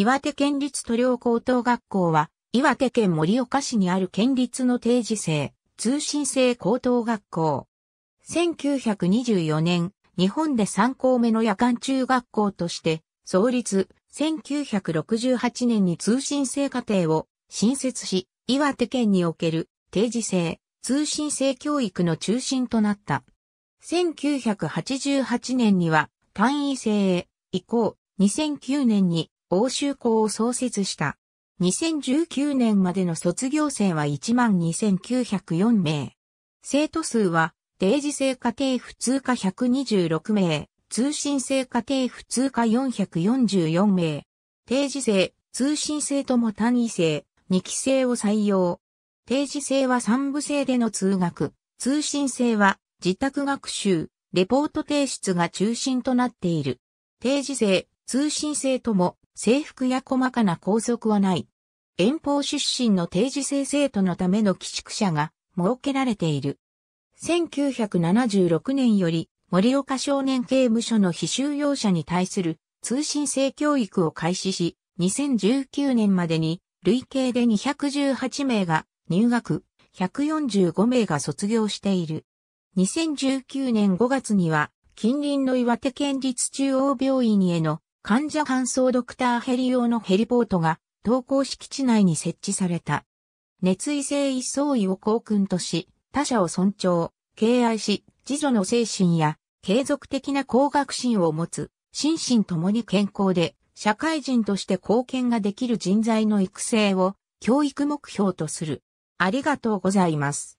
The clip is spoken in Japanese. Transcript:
岩手県立塗料高等学校は、岩手県盛岡市にある県立の定時制、通信制高等学校。1924年、日本で3校目の夜間中学校として、創立、1968年に通信制課程を新設し、岩手県における定時制、通信制教育の中心となった。1988年には単位制へ移行、2009年に欧州校を創設した。2019年までの卒業生は12,904名。生徒数は、定時制家庭普通科126名、通信制家庭普通科444名。定時制、通信制とも単位制、2期制を採用。定時制は三部制での通学、通信制は自宅学習、レポート提出が中心となっている。定時制、通信制とも制服や細かな拘束はない。遠方出身の定時制生徒のための寄宿舎が設けられている。1976年より森岡少年刑務所の非収容者に対する通信制教育を開始し、2019年までに累計で218名が入学、145名が卒業している。2019年5月には近隣の岩手県立中央病院への患者搬送ドクターヘリ用のヘリポートが、投稿敷地内に設置された。熱意性一層意を幸訓とし、他者を尊重、敬愛し、自助の精神や、継続的な工学心を持つ、心身ともに健康で、社会人として貢献ができる人材の育成を、教育目標とする。ありがとうございます。